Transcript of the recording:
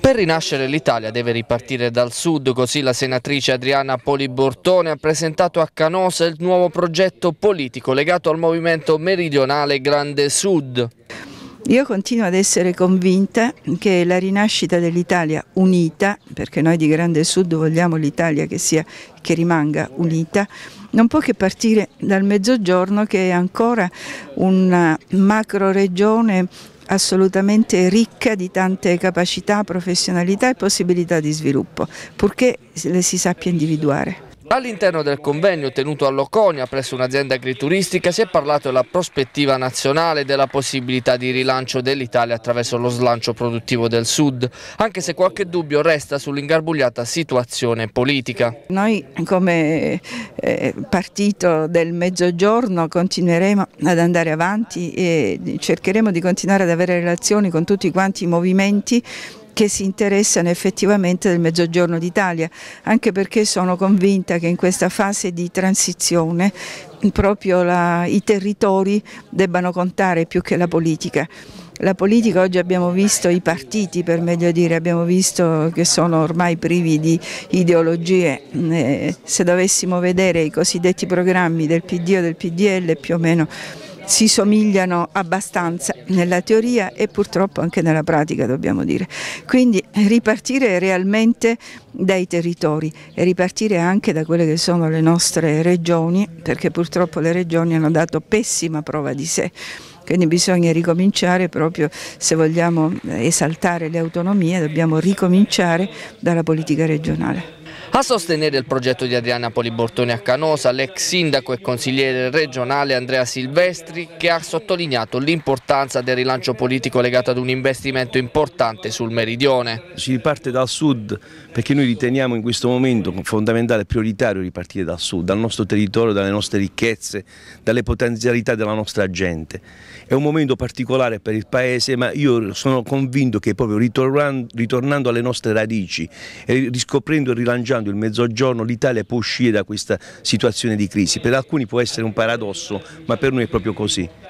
Per rinascere l'Italia deve ripartire dal sud, così la senatrice Adriana Polibortone ha presentato a Canosa il nuovo progetto politico legato al movimento meridionale Grande Sud. Io continuo ad essere convinta che la rinascita dell'Italia unita, perché noi di Grande Sud vogliamo l'Italia che, che, rimanga unita, non può che partire dal Mezzogiorno che è ancora una macro regione assolutamente ricca di tante capacità, professionalità e possibilità di sviluppo, purché le si sappia individuare. All'interno del convegno tenuto a Loconia presso un'azienda agrituristica si è parlato della prospettiva nazionale della possibilità di rilancio dell'Italia attraverso lo slancio produttivo del Sud, anche se qualche dubbio resta sull'ingarbugliata situazione politica. Noi come eh, partito del Mezzogiorno continueremo ad andare avanti e cercheremo di continuare ad avere relazioni con tutti quanti i movimenti che si interessano effettivamente del Mezzogiorno d'Italia, anche perché sono convinta che in questa fase di transizione proprio la, i territori debbano contare più che la politica. La politica oggi abbiamo visto i partiti, per meglio dire, abbiamo visto che sono ormai privi di ideologie. Eh, se dovessimo vedere i cosiddetti programmi del PD o del PDL più o meno si somigliano abbastanza nella teoria e purtroppo anche nella pratica dobbiamo dire. Quindi ripartire realmente dai territori e ripartire anche da quelle che sono le nostre regioni perché purtroppo le regioni hanno dato pessima prova di sé quindi bisogna ricominciare proprio se vogliamo eh, esaltare le autonomie dobbiamo ricominciare dalla politica regionale. A sostenere il progetto di Adriana Polibortone a Canosa, l'ex sindaco e consigliere regionale Andrea Silvestri, che ha sottolineato l'importanza del rilancio politico legato ad un investimento importante sul meridione. Si riparte dal sud perché noi riteniamo in questo momento fondamentale e prioritario ripartire dal sud, dal nostro territorio, dalle nostre ricchezze, dalle potenzialità della nostra gente. È un momento particolare per il Paese, ma io sono convinto che proprio ritornando alle nostre radici e riscoprendo e rilanciando aiutando il mezzogiorno, l'Italia può uscire da questa situazione di crisi. Per alcuni può essere un paradosso, ma per noi è proprio così.